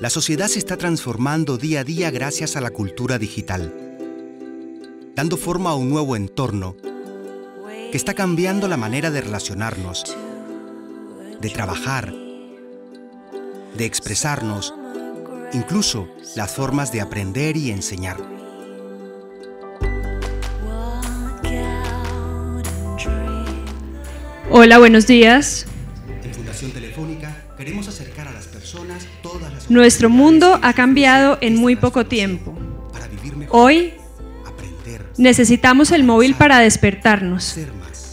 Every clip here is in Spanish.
La sociedad se está transformando día a día gracias a la cultura digital, dando forma a un nuevo entorno que está cambiando la manera de relacionarnos, de trabajar, de expresarnos, incluso las formas de aprender y enseñar. Hola, buenos días. Nuestro mundo ha cambiado en muy poco tiempo. Hoy necesitamos el móvil para despertarnos,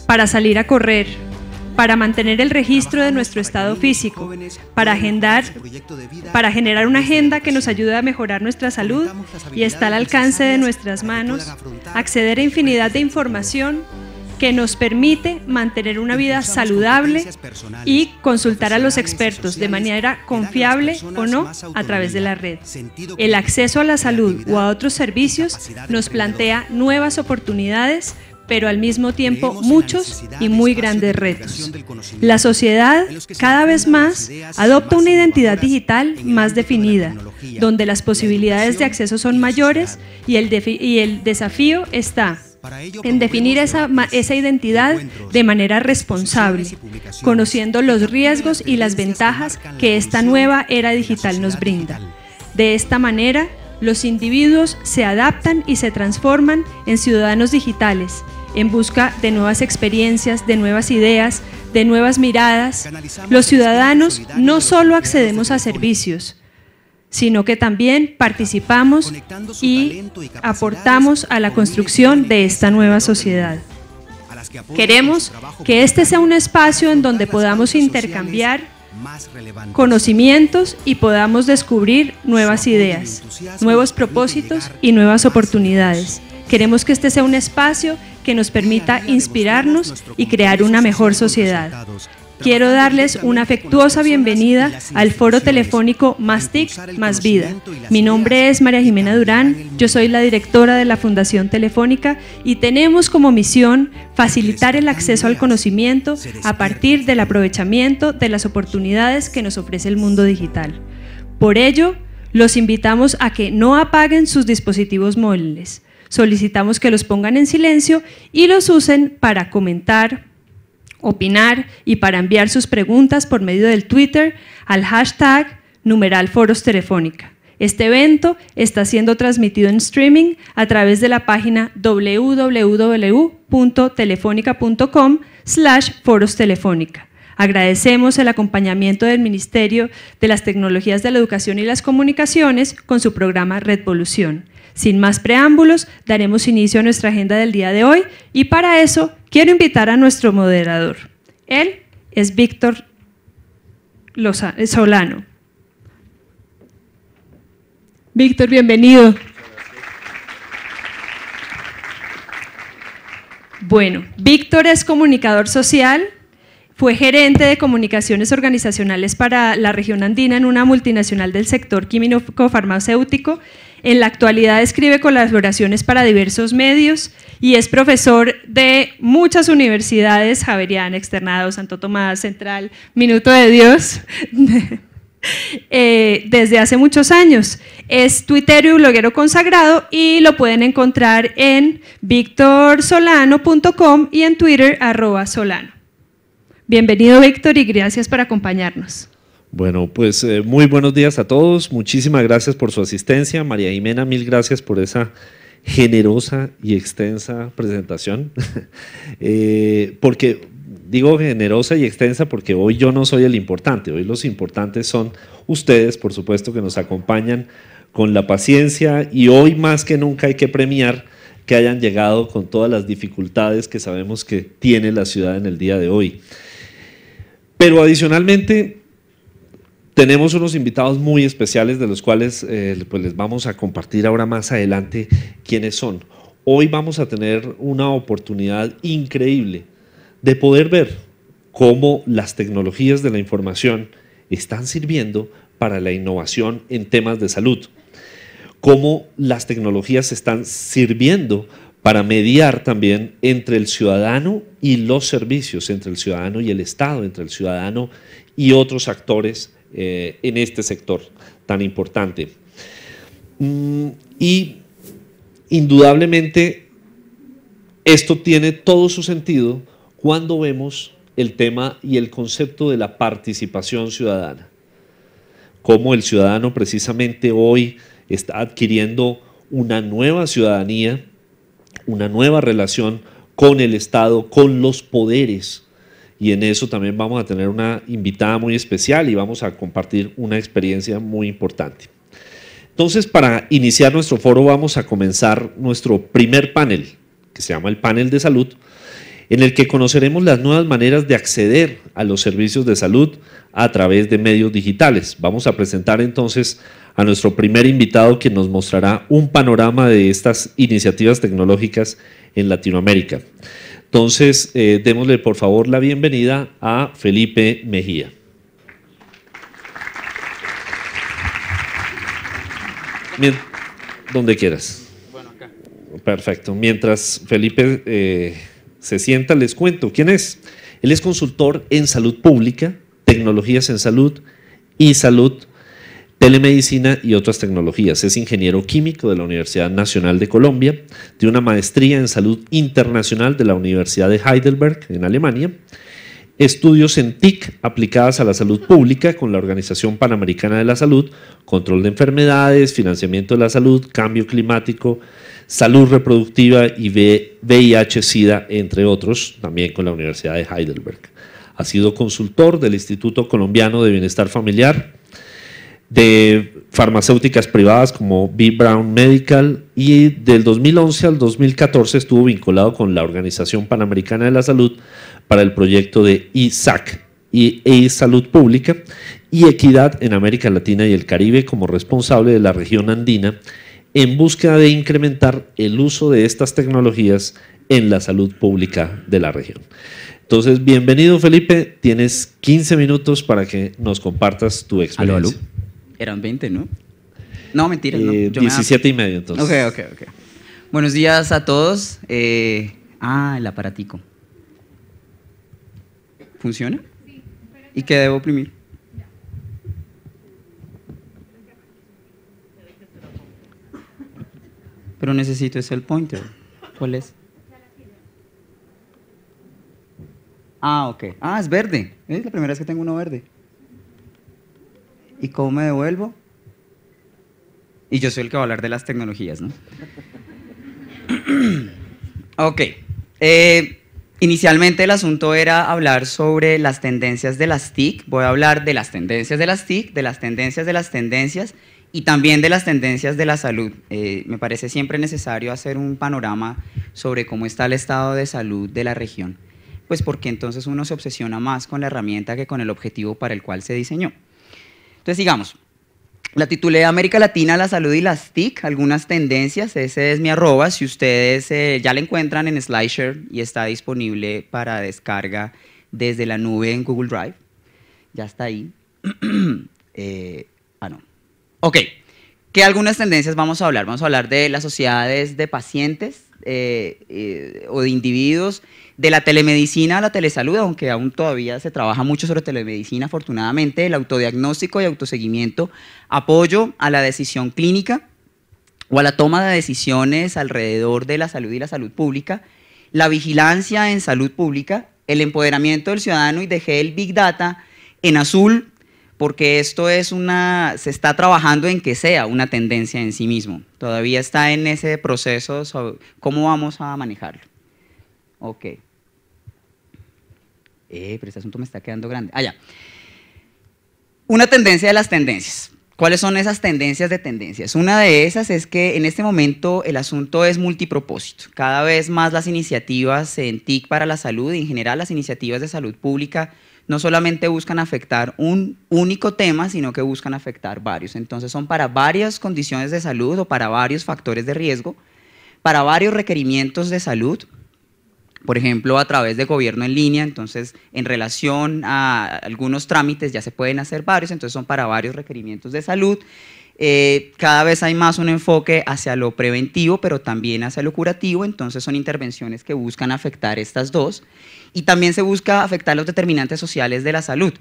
para salir a correr, para mantener el registro de nuestro estado físico, para agendar, para generar una agenda que nos ayude a mejorar nuestra salud y está al alcance de nuestras manos, acceder a infinidad de información que nos permite mantener una vida saludable y consultar a los expertos de manera confiable o no a través de la red. El acceso a la salud o a otros servicios nos plantea nuevas oportunidades pero al mismo tiempo muchos y muy grandes retos. La sociedad cada vez más adopta una identidad digital más definida, donde las posibilidades de acceso son mayores y el, desafío está en definir esa, identidad de manera responsable, conociendo los riesgos y las ventajas que esta nueva era digital nos brinda. De esta manera, los individuos se adaptan y se transforman en ciudadanos digitales, en busca de nuevas experiencias, de nuevas ideas, de nuevas miradas. Los ciudadanos no solo accedemos a servicios, sino que también participamos y aportamos a la construcción de esta nueva sociedad. Queremos que este sea un espacio en donde podamos intercambiar conocimientos y podamos descubrir nuevas ideas, nuevos propósitos y nuevas oportunidades. Queremos que este sea un espacio que nos permita inspirarnos y crear una mejor sociedad quiero darles una afectuosa bienvenida al foro telefónico Más TIC, Más Vida. Mi nombre es María Jimena Durán, yo soy la directora de la Fundación Telefónica y tenemos como misión facilitar el acceso al conocimiento a partir del aprovechamiento de las oportunidades que nos ofrece el mundo digital. Por ello, los invitamos a que no apaguen sus dispositivos móviles. Solicitamos que los pongan en silencio y los usen para comentar, opinar y para enviar sus preguntas por medio del Twitter al hashtag numeral foros telefónica. Este evento está siendo transmitido en streaming a través de la página www.telefónica.com slash foros telefónica. Agradecemos el acompañamiento del Ministerio de las Tecnologías de la Educación y las Comunicaciones con su programa Redvolución. Sin más preámbulos, daremos inicio a nuestra agenda del día de hoy y para eso Quiero invitar a nuestro moderador. Él es Víctor eh, Solano. Víctor, bienvenido. Bueno, Víctor es comunicador social, fue gerente de comunicaciones organizacionales para la región andina en una multinacional del sector químico farmacéutico. En la actualidad escribe colaboraciones para diversos medios y es profesor de muchas universidades, Javeriana, Externado, Santo Tomás, Central, Minuto de Dios, eh, desde hace muchos años. Es tuitero y bloguero consagrado y lo pueden encontrar en victorsolano.com y en Twitter solano. Bienvenido Víctor y gracias por acompañarnos. Bueno, pues eh, muy buenos días a todos. Muchísimas gracias por su asistencia. María Jimena, mil gracias por esa generosa y extensa presentación. Eh, porque digo generosa y extensa porque hoy yo no soy el importante, hoy los importantes son ustedes, por supuesto, que nos acompañan con la paciencia y hoy más que nunca hay que premiar que hayan llegado con todas las dificultades que sabemos que tiene la ciudad en el día de hoy. Pero adicionalmente, tenemos unos invitados muy especiales de los cuales eh, pues les vamos a compartir ahora más adelante quiénes son. Hoy vamos a tener una oportunidad increíble de poder ver cómo las tecnologías de la información están sirviendo para la innovación en temas de salud, cómo las tecnologías están sirviendo para mediar también entre el ciudadano y los servicios, entre el ciudadano y el Estado, entre el ciudadano y otros actores eh, en este sector tan importante. Mm, y indudablemente esto tiene todo su sentido cuando vemos el tema y el concepto de la participación ciudadana, cómo el ciudadano precisamente hoy está adquiriendo una nueva ciudadanía, una nueva relación con el Estado, con los poderes. Y en eso también vamos a tener una invitada muy especial y vamos a compartir una experiencia muy importante. Entonces, para iniciar nuestro foro vamos a comenzar nuestro primer panel, que se llama el panel de salud, en el que conoceremos las nuevas maneras de acceder a los servicios de salud a través de medios digitales. Vamos a presentar entonces a nuestro primer invitado que nos mostrará un panorama de estas iniciativas tecnológicas en Latinoamérica. Entonces, eh, démosle por favor la bienvenida a Felipe Mejía. donde quieras. Bueno, acá. Perfecto. Mientras Felipe eh, se sienta, les cuento. ¿Quién es? Él es consultor en salud pública, tecnologías en salud y salud, telemedicina y otras tecnologías. Es ingeniero químico de la Universidad Nacional de Colombia, de una maestría en salud internacional de la Universidad de Heidelberg en Alemania, estudios en TIC aplicadas a la salud pública con la Organización Panamericana de la Salud, control de enfermedades, financiamiento de la salud, cambio climático, salud reproductiva y VIH-Sida, entre otros, también con la Universidad de Heidelberg. Ha sido consultor del Instituto Colombiano de Bienestar Familiar, de farmacéuticas privadas como B. Brown Medical y del 2011 al 2014 estuvo vinculado con la Organización Panamericana de la Salud para el proyecto de ISAC, y, e Salud Pública y Equidad en América Latina y el Caribe como responsable de la región andina en busca de incrementar el uso de estas tecnologías en la salud pública de la región. Entonces, bienvenido Felipe, tienes 15 minutos para que nos compartas tu experiencia. Eran 20, ¿no? No, mentira. 17 eh, y medio entonces. Ok, ok, ok. Buenos días a todos. Eh, ah, el aparatico. ¿Funciona? Sí. ¿Y qué debo oprimir? pero necesito ese el pointer. ¿Cuál es? Ah, ok. Ah, es verde. Es la primera vez que tengo uno verde. ¿Y cómo me devuelvo? Y yo soy el que va a hablar de las tecnologías, ¿no? ok. Eh, inicialmente el asunto era hablar sobre las tendencias de las TIC. Voy a hablar de las tendencias de las TIC, de las tendencias de las tendencias y también de las tendencias de la salud. Eh, me parece siempre necesario hacer un panorama sobre cómo está el estado de salud de la región, pues porque entonces uno se obsesiona más con la herramienta que con el objetivo para el cual se diseñó. Entonces, digamos, la titulé América Latina, la salud y las TIC, algunas tendencias, ese es mi arroba, si ustedes eh, ya la encuentran en Slideshare y está disponible para descarga desde la nube en Google Drive, ya está ahí. Eh, ah, no, Ok, ¿qué algunas tendencias vamos a hablar? Vamos a hablar de las sociedades de pacientes eh, eh, o de individuos, de la telemedicina a la telesalud, aunque aún todavía se trabaja mucho sobre telemedicina, afortunadamente, el autodiagnóstico y autoseguimiento, apoyo a la decisión clínica o a la toma de decisiones alrededor de la salud y la salud pública, la vigilancia en salud pública, el empoderamiento del ciudadano y dejé el Big Data en azul porque esto es una, se está trabajando en que sea una tendencia en sí mismo. Todavía está en ese proceso cómo vamos a manejarlo. Ok. Eh, pero este asunto me está quedando grande. Ah, ya. Una tendencia de las tendencias. ¿Cuáles son esas tendencias de tendencias? Una de esas es que en este momento el asunto es multipropósito. Cada vez más las iniciativas en TIC para la salud y en general las iniciativas de salud pública no solamente buscan afectar un único tema, sino que buscan afectar varios. Entonces son para varias condiciones de salud o para varios factores de riesgo, para varios requerimientos de salud, por ejemplo, a través de gobierno en línea, entonces en relación a algunos trámites ya se pueden hacer varios, entonces son para varios requerimientos de salud eh, cada vez hay más un enfoque hacia lo preventivo, pero también hacia lo curativo, entonces son intervenciones que buscan afectar estas dos. Y también se busca afectar los determinantes sociales de la salud.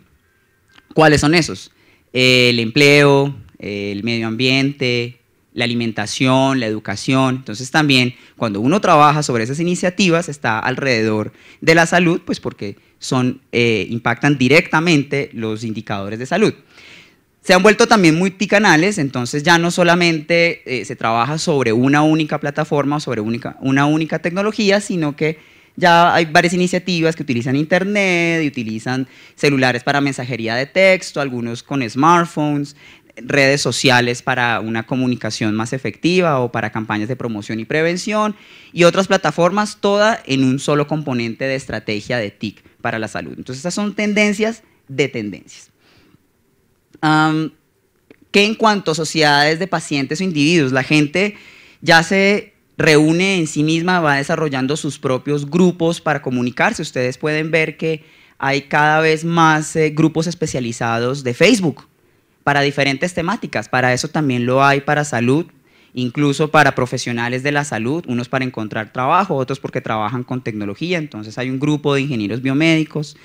¿Cuáles son esos? Eh, el empleo, el medio ambiente, la alimentación, la educación. Entonces también cuando uno trabaja sobre esas iniciativas está alrededor de la salud, pues porque son, eh, impactan directamente los indicadores de salud se han vuelto también muy picanales, entonces ya no solamente eh, se trabaja sobre una única plataforma, sobre una única tecnología, sino que ya hay varias iniciativas que utilizan Internet y utilizan celulares para mensajería de texto, algunos con smartphones, redes sociales para una comunicación más efectiva o para campañas de promoción y prevención y otras plataformas, todas en un solo componente de estrategia de TIC para la salud. Entonces, estas son tendencias de tendencias que en cuanto a sociedades de pacientes o individuos, la gente ya se reúne en sí misma, va desarrollando sus propios grupos para comunicarse. Ustedes pueden ver que hay cada vez más eh, grupos especializados de Facebook para diferentes temáticas. Para eso también lo hay para salud, incluso para profesionales de la salud, unos para encontrar trabajo, otros porque trabajan con tecnología. Entonces hay un grupo de ingenieros biomédicos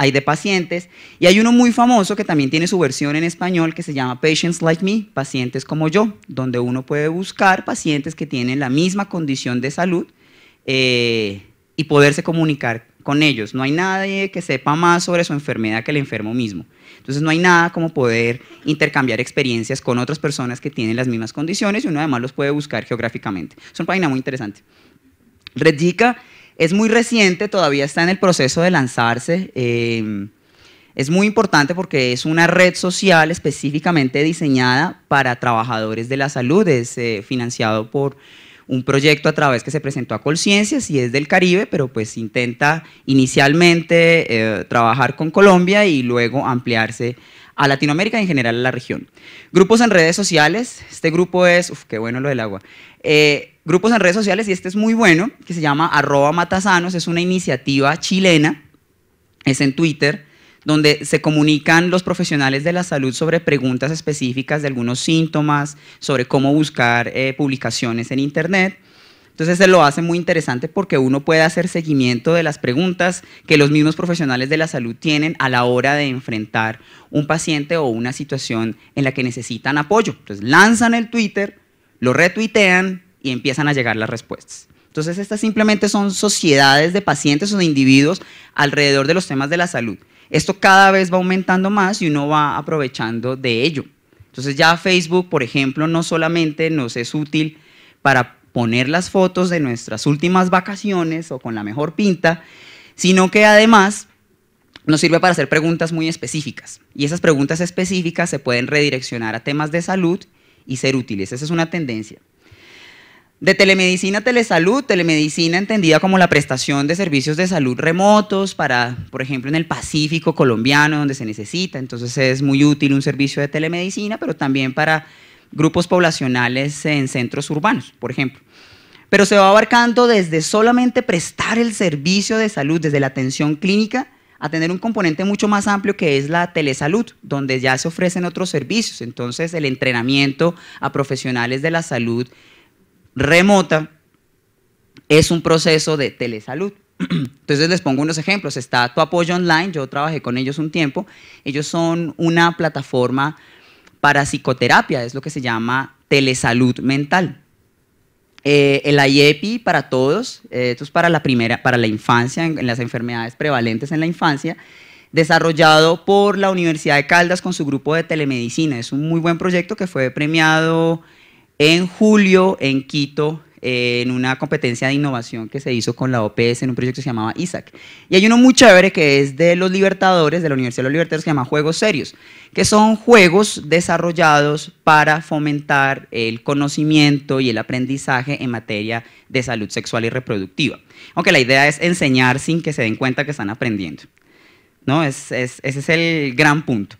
hay de pacientes, y hay uno muy famoso que también tiene su versión en español que se llama Patients Like Me, pacientes como yo, donde uno puede buscar pacientes que tienen la misma condición de salud eh, y poderse comunicar con ellos. No hay nadie que sepa más sobre su enfermedad que el enfermo mismo. Entonces no hay nada como poder intercambiar experiencias con otras personas que tienen las mismas condiciones y uno además los puede buscar geográficamente. Es una página muy interesante. Redica es muy reciente, todavía está en el proceso de lanzarse. Eh, es muy importante porque es una red social específicamente diseñada para trabajadores de la salud. Es eh, financiado por un proyecto a través que se presentó a Colciencias y es del Caribe, pero pues intenta inicialmente eh, trabajar con Colombia y luego ampliarse a Latinoamérica y en general a la región. Grupos en redes sociales, este grupo es, Uf, qué bueno lo del agua grupos en redes sociales, y este es muy bueno, que se llama arroba matasanos, es una iniciativa chilena, es en Twitter, donde se comunican los profesionales de la salud sobre preguntas específicas de algunos síntomas, sobre cómo buscar eh, publicaciones en Internet. Entonces se lo hace muy interesante porque uno puede hacer seguimiento de las preguntas que los mismos profesionales de la salud tienen a la hora de enfrentar un paciente o una situación en la que necesitan apoyo. Entonces lanzan el Twitter, lo retuitean, y empiezan a llegar las respuestas. Entonces, estas simplemente son sociedades de pacientes o de individuos alrededor de los temas de la salud. Esto cada vez va aumentando más y uno va aprovechando de ello. Entonces, ya Facebook, por ejemplo, no solamente nos es útil para poner las fotos de nuestras últimas vacaciones o con la mejor pinta, sino que además nos sirve para hacer preguntas muy específicas. Y esas preguntas específicas se pueden redireccionar a temas de salud y ser útiles. Esa es una tendencia. De telemedicina a telesalud, telemedicina entendida como la prestación de servicios de salud remotos para, por ejemplo, en el Pacífico colombiano, donde se necesita. Entonces es muy útil un servicio de telemedicina, pero también para grupos poblacionales en centros urbanos, por ejemplo. Pero se va abarcando desde solamente prestar el servicio de salud, desde la atención clínica, a tener un componente mucho más amplio que es la telesalud, donde ya se ofrecen otros servicios. Entonces el entrenamiento a profesionales de la salud remota es un proceso de telesalud. Entonces les pongo unos ejemplos. Está Tu Apoyo Online, yo trabajé con ellos un tiempo. Ellos son una plataforma para psicoterapia, es lo que se llama telesalud mental. Eh, el IEPI e para todos, eh, esto es para la, primera, para la infancia, en, en las enfermedades prevalentes en la infancia, desarrollado por la Universidad de Caldas con su grupo de telemedicina. Es un muy buen proyecto que fue premiado en julio en Quito en una competencia de innovación que se hizo con la OPS en un proyecto que se llamaba ISAC. Y hay uno muy chévere que es de los libertadores, de la Universidad de los Libertadores, que se llama Juegos Serios, que son juegos desarrollados para fomentar el conocimiento y el aprendizaje en materia de salud sexual y reproductiva. Aunque la idea es enseñar sin que se den cuenta que están aprendiendo. ¿No? es, ese es el gran punto.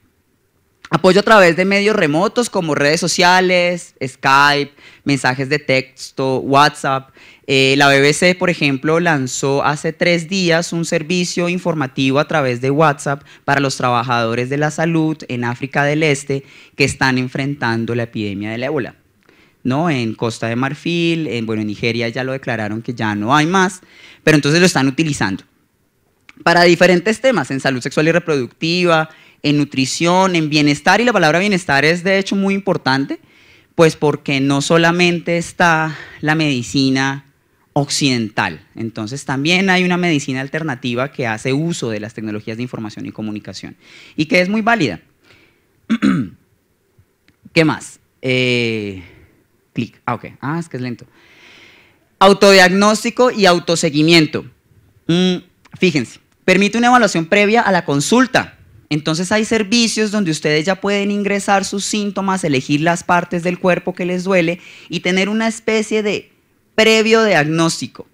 Apoyo a través de medios remotos como redes sociales, Skype, mensajes de texto, WhatsApp. Eh, la BBC, por ejemplo, lanzó hace tres días un servicio informativo a través de WhatsApp para los trabajadores de la salud en África del Este que están enfrentando la epidemia del ébola. ¿no? En Costa de Marfil, en, bueno, en Nigeria ya lo declararon que ya no hay más, pero entonces lo están utilizando para diferentes temas, en salud sexual y reproductiva, en nutrición, en bienestar, y la palabra bienestar es de hecho muy importante, pues porque no solamente está la medicina occidental, entonces también hay una medicina alternativa que hace uso de las tecnologías de información y comunicación y que es muy válida. ¿Qué más? Eh, clic. Ah, ok. Ah, es que es lento. Autodiagnóstico y autoseguimiento. Mm, fíjense, permite una evaluación previa a la consulta entonces hay servicios donde ustedes ya pueden ingresar sus síntomas, elegir las partes del cuerpo que les duele y tener una especie de previo diagnóstico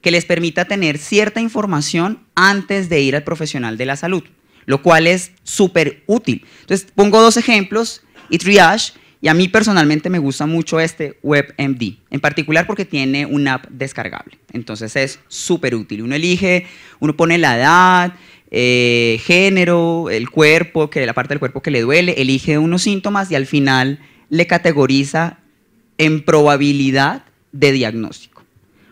que les permita tener cierta información antes de ir al profesional de la salud, lo cual es súper útil. Entonces pongo dos ejemplos y triage y a mí personalmente me gusta mucho este WebMD, en particular porque tiene una app descargable. Entonces es súper útil. Uno elige, uno pone la edad, eh, género, el cuerpo, que la parte del cuerpo que le duele, elige unos síntomas y al final le categoriza en probabilidad de diagnóstico.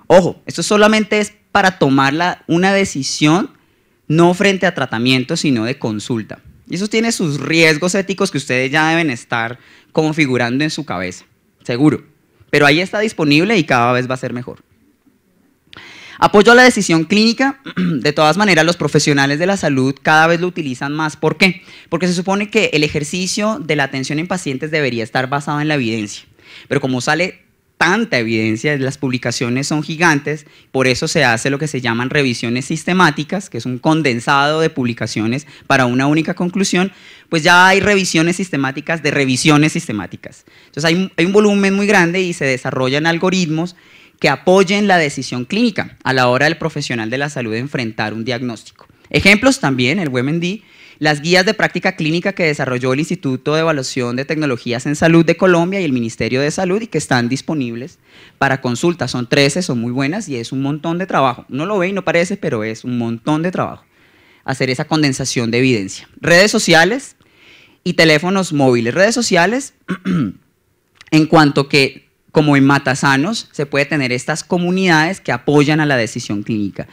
Ojo, esto solamente es para tomar una decisión no frente a tratamiento, sino de consulta. Y eso tiene sus riesgos éticos que ustedes ya deben estar configurando en su cabeza, seguro. Pero ahí está disponible y cada vez va a ser mejor. Apoyo a la decisión clínica. De todas maneras, los profesionales de la salud cada vez lo utilizan más. ¿Por qué? Porque se supone que el ejercicio de la atención en pacientes debería estar basado en la evidencia. Pero como sale tanta evidencia, las publicaciones son gigantes, por eso se hace lo que se llaman revisiones sistemáticas, que es un condensado de publicaciones para una única conclusión, pues ya hay revisiones sistemáticas de revisiones sistemáticas. Entonces hay, hay un volumen muy grande y se desarrollan algoritmos que apoyen la decisión clínica a la hora del profesional de la salud de enfrentar un diagnóstico. Ejemplos también, el WebMD, las guías de práctica clínica que desarrolló el Instituto de Evaluación de Tecnologías en Salud de Colombia y el Ministerio de Salud y que están disponibles para consulta. Son 13, son muy buenas y es un montón de trabajo. No lo ve y no parece, pero es un montón de trabajo hacer esa condensación de evidencia. Redes sociales y teléfonos móviles. Redes sociales, en cuanto que como en Matasanos, se puede tener estas comunidades que apoyan a la decisión clínica.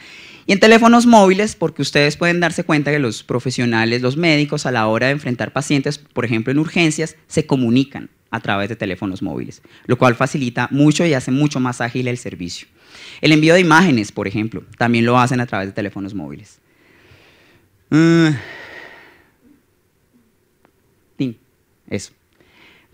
Y en teléfonos móviles, porque ustedes pueden darse cuenta que los profesionales, los médicos, a la hora de enfrentar pacientes, por ejemplo en urgencias, se comunican a través de teléfonos móviles, lo cual facilita mucho y hace mucho más ágil el servicio. El envío de imágenes, por ejemplo, también lo hacen a través de teléfonos móviles. Sí, mm. eso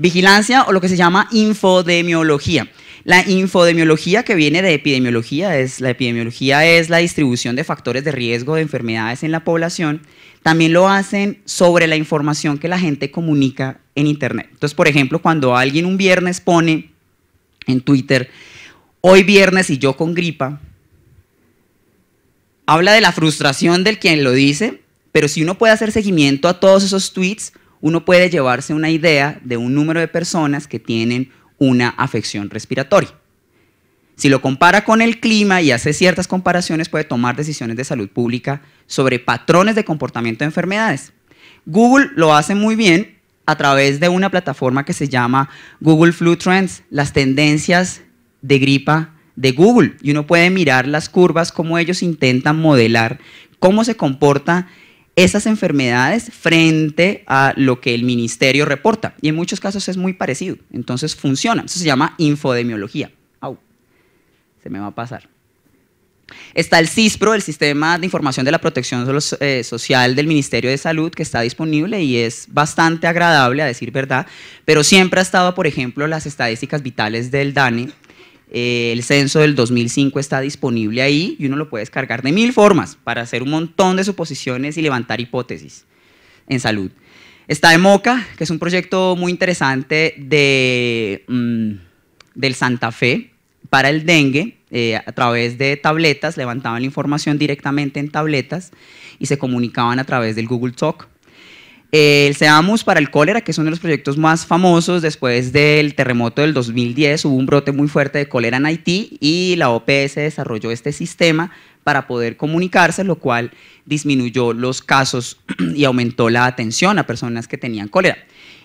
vigilancia o lo que se llama infodemiología. La infodemiología que viene de epidemiología es la epidemiología es la distribución de factores de riesgo de enfermedades en la población. También lo hacen sobre la información que la gente comunica en internet. Entonces, por ejemplo, cuando alguien un viernes pone en Twitter hoy viernes y yo con gripa, habla de la frustración del quien lo dice, pero si uno puede hacer seguimiento a todos esos tweets, uno puede llevarse una idea de un número de personas que tienen una afección respiratoria. Si lo compara con el clima y hace ciertas comparaciones, puede tomar decisiones de salud pública sobre patrones de comportamiento de enfermedades. Google lo hace muy bien a través de una plataforma que se llama Google Flu Trends, las tendencias de gripa de Google. Y uno puede mirar las curvas, cómo ellos intentan modelar cómo se comporta esas enfermedades frente a lo que el ministerio reporta. Y en muchos casos es muy parecido. Entonces funciona. Eso se llama infodemiología. Au, se me va a pasar. Está el CISPRO, el Sistema de Información de la Protección eh, Social del Ministerio de Salud, que está disponible y es bastante agradable, a decir verdad, pero siempre ha estado, por ejemplo, las estadísticas vitales del DANE, eh, el censo del 2005 está disponible ahí y uno lo puede descargar de mil formas para hacer un montón de suposiciones y levantar hipótesis en salud. Está EMOCA, que es un proyecto muy interesante de, mm, del Santa Fe para el dengue. Eh, a través de tabletas, levantaban la información directamente en tabletas y se comunicaban a través del Google Talk el SEAMUS para el cólera, que es uno de los proyectos más famosos, después del terremoto del 2010 hubo un brote muy fuerte de cólera en Haití y la OPS desarrolló este sistema para poder comunicarse, lo cual disminuyó los casos y aumentó la atención a personas que tenían cólera.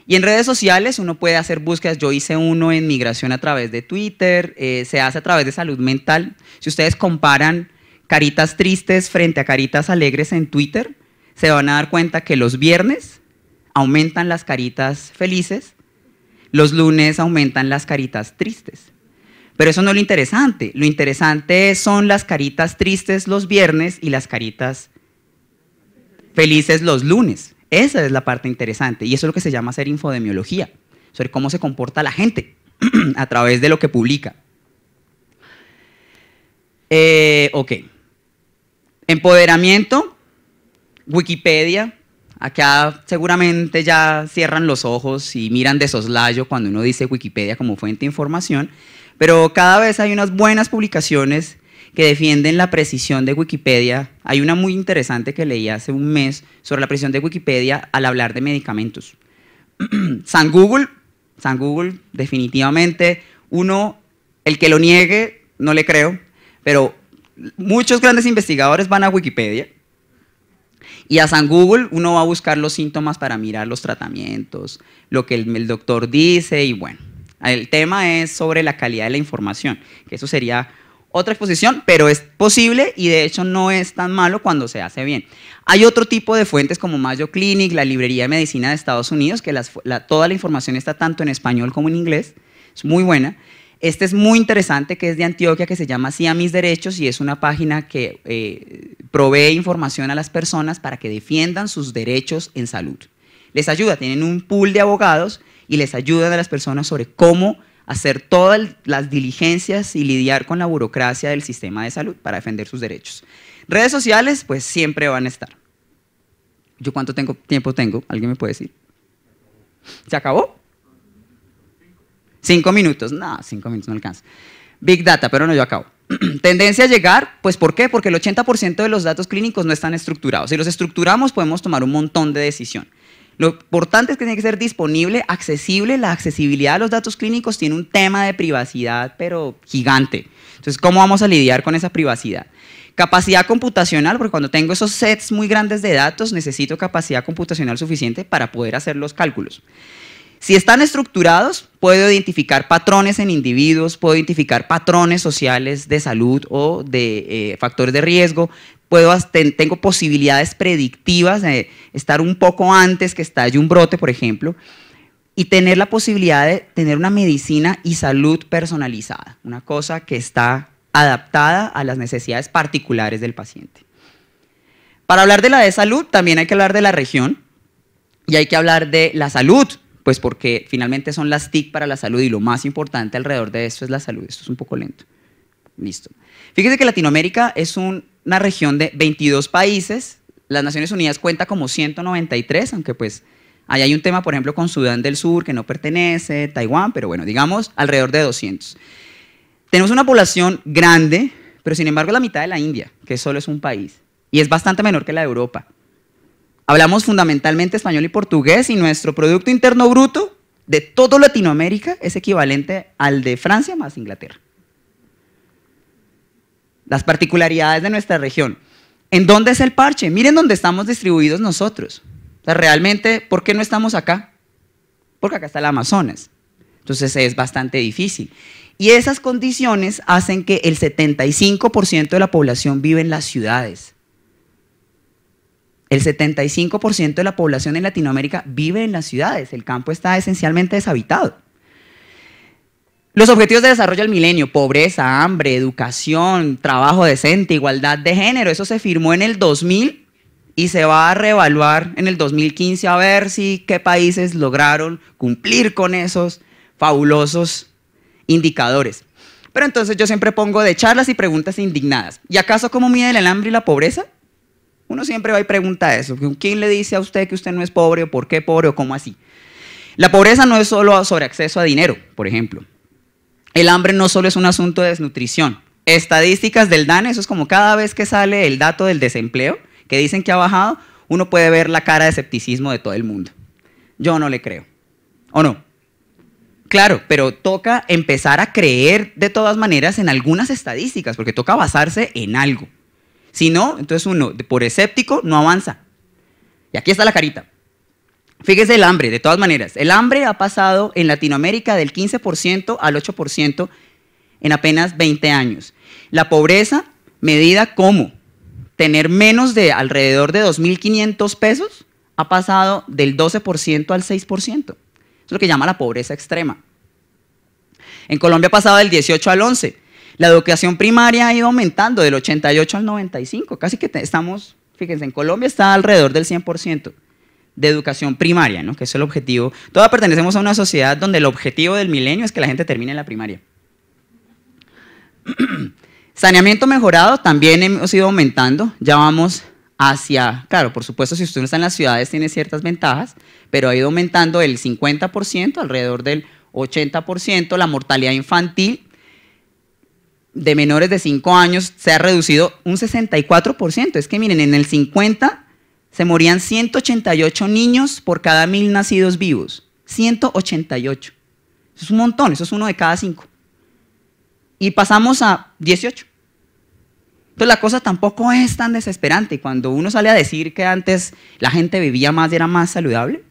Y en redes sociales uno puede hacer búsquedas. Yo hice uno en migración a través de Twitter, eh, se hace a través de salud mental. Si ustedes comparan caritas tristes frente a caritas alegres en Twitter, se van a dar cuenta que los viernes aumentan las caritas felices, los lunes aumentan las caritas tristes. Pero eso no es lo interesante. Lo interesante son las caritas tristes los viernes y las caritas felices los lunes. Esa es la parte interesante. Y eso es lo que se llama hacer infodemiología, sobre cómo se comporta la gente a través de lo que publica. Eh, ok. Empoderamiento Wikipedia, acá seguramente ya cierran los ojos y miran de soslayo cuando uno dice Wikipedia como fuente de información, pero cada vez hay unas buenas publicaciones que defienden la precisión de Wikipedia. Hay una muy interesante que leí hace un mes sobre la precisión de Wikipedia al hablar de medicamentos. San Google, San Google, definitivamente, uno, el que lo niegue, no le creo, pero muchos grandes investigadores van a Wikipedia y a San Google uno va a buscar los síntomas para mirar los tratamientos, lo que el, doctor dice y bueno. El tema es sobre la calidad de la información, que eso sería otra exposición, pero es posible y de hecho no es tan malo cuando se hace bien. Hay otro tipo de fuentes como Mayo Clinic, la Librería de Medicina de Estados Unidos, que toda la información está tanto en español como en inglés, es muy buena. Este es muy interesante, que es de Antioquia, que se llama Sí a mis derechos y es una página que eh, provee información a las personas para que defiendan sus derechos en salud. Les ayuda, tienen un pool de abogados y les ayudan a las personas sobre cómo hacer todas las diligencias y lidiar con la burocracia del sistema de salud para defender sus derechos. Redes sociales, pues siempre van a estar. ¿Yo cuánto tiempo tengo? ¿Alguien me puede decir? ¿Se acabó? Cinco minutos, no, cinco minutos no alcanza. Big Data, pero no, yo acabo. Tendencia a llegar, pues ¿por qué? Porque el 80% de los datos clínicos no están estructurados. Si los estructuramos podemos tomar un montón de decisión. Lo importante es que tiene que ser disponible, accesible. La accesibilidad de los datos clínicos tiene un tema de privacidad, pero gigante. Entonces, ¿cómo vamos a lidiar con esa privacidad? Capacidad computacional, porque cuando tengo esos sets muy grandes de datos, necesito capacidad computacional suficiente para poder hacer los cálculos. Si están estructurados, puedo identificar patrones en individuos, puedo identificar patrones sociales de salud o de eh, factores de riesgo, puedo tengo posibilidades predictivas de estar un poco antes que estalle un brote, por ejemplo, y tener la posibilidad de tener una medicina y salud personalizada, una cosa que está adaptada a las necesidades particulares del paciente. Para hablar de la de salud, también hay que hablar de la región y hay que hablar de la salud pues porque finalmente son las TIC para la salud y lo más importante alrededor de esto es la salud. Esto es un poco lento. Listo. Fíjese que Latinoamérica es una región de 22 países. Las Naciones Unidas cuenta como 193, aunque pues ahí hay un tema, por ejemplo, con Sudán del Sur que no pertenece, Taiwán, pero bueno, digamos alrededor de 200. Tenemos una población grande, pero sin embargo la mitad de la India, que solo es un país, y es bastante menor que la de Europa. Hablamos fundamentalmente español y portugués y nuestro Producto Interno Bruto de toda Latinoamérica es equivalente al de Francia más Inglaterra. Las particularidades de nuestra región. ¿En dónde es el parche? Miren dónde estamos distribuidos nosotros. O realmente, ¿por qué no estamos acá? Porque acá está el Amazonas. Entonces es bastante difícil. Y esas condiciones hacen que el 75% de la población vive en las ciudades. El 75% de la población en Latinoamérica vive en las ciudades, el campo está esencialmente deshabitado. Los objetivos de desarrollo del milenio, pobreza, hambre, educación, trabajo decente, igualdad de género, eso se firmó en el 2000 y se va a reevaluar en el 2015 a ver si qué países lograron cumplir con esos fabulosos indicadores. Pero entonces yo siempre pongo de charlas y preguntas indignadas. ¿Y acaso cómo miden el hambre y la pobreza? Uno siempre va y pregunta eso. ¿Quién le dice a usted que usted no es pobre o por qué pobre o cómo así? La pobreza no es solo sobre acceso a dinero, por ejemplo. El hambre no solo es un asunto de desnutrición. Estadísticas del DANE, eso es como cada vez que sale el dato del desempleo, que dicen que ha bajado, uno puede ver la cara de escepticismo de todo el mundo. Yo no le creo. ¿O no? Claro, pero toca empezar a creer de todas maneras en algunas estadísticas, porque toca basarse en algo. Si no, entonces uno por escéptico no avanza. Y aquí está la carita. Fíjese el hambre, de todas maneras. El hambre ha pasado en Latinoamérica del 15% al 8% en apenas 20 años. La pobreza medida como tener menos de alrededor de 2.500 pesos ha pasado del 12% al 6%. es lo que llama la pobreza extrema. En Colombia ha pasado del 18 al 11. La educación primaria ha ido aumentando del 88 al 95, casi que estamos, fíjense, en Colombia está alrededor del 100% de educación primaria, ¿no? que es el objetivo. Todos pertenecemos a una sociedad donde el objetivo del milenio es que la gente termine la primaria. Saneamiento mejorado también hemos ido aumentando, ya vamos hacia, claro, por supuesto, si usted no está en las ciudades tiene ciertas ventajas, pero ha ido aumentando el 50%, alrededor del 80%, la mortalidad infantil de menores de 5 años se ha reducido un 64%. Es que miren, en el 50 se morían 188 niños por cada mil nacidos vivos. 188. es un montón, eso es uno de cada cinco. Y pasamos a 18. Entonces la cosa tampoco es tan desesperante. Cuando uno sale a decir que antes la gente vivía más y era más saludable.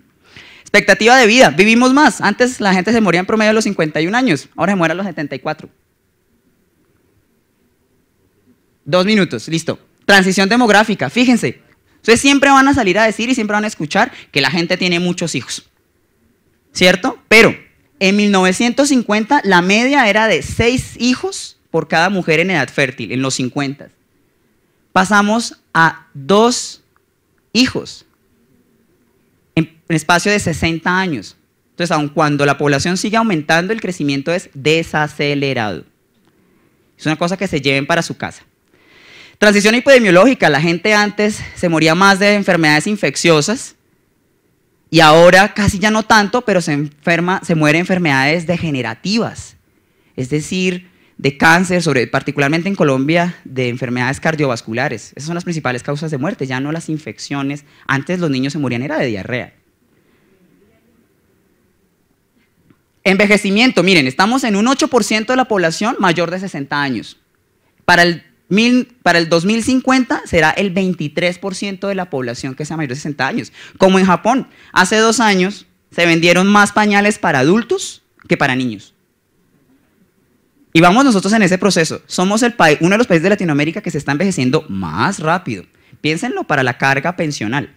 Expectativa de vida, vivimos más. Antes la gente se moría en promedio a los 51 años, ahora se muere a los 74. Dos minutos, listo. Transición demográfica, fíjense. Ustedes siempre van a salir a decir y siempre van a escuchar que la gente tiene muchos hijos. ¿Cierto? Pero en 1950 la media era de seis hijos por cada mujer en edad fértil, en los 50. Pasamos a dos hijos en un espacio de 60 años. Entonces, aun cuando la población sigue aumentando, el crecimiento es desacelerado. Es una cosa que se lleven para su casa. Transición epidemiológica. La gente antes se moría más de enfermedades infecciosas y ahora casi ya no tanto, pero se, enferma, se muere enfermedades degenerativas. Es decir, de cáncer, sobre, particularmente en Colombia, de enfermedades cardiovasculares. Esas son las principales causas de muerte, ya no las infecciones. Antes los niños se morían era de diarrea. Envejecimiento, miren, estamos en un 8% de la población mayor de 60 años. Para el para el 2050 será el 23% de la población que sea mayor de 60 años. Como en Japón, hace dos años se vendieron más pañales para adultos que para niños. Y vamos nosotros en ese proceso. Somos el uno de los países de Latinoamérica que se está envejeciendo más rápido. Piénsenlo para la carga pensional.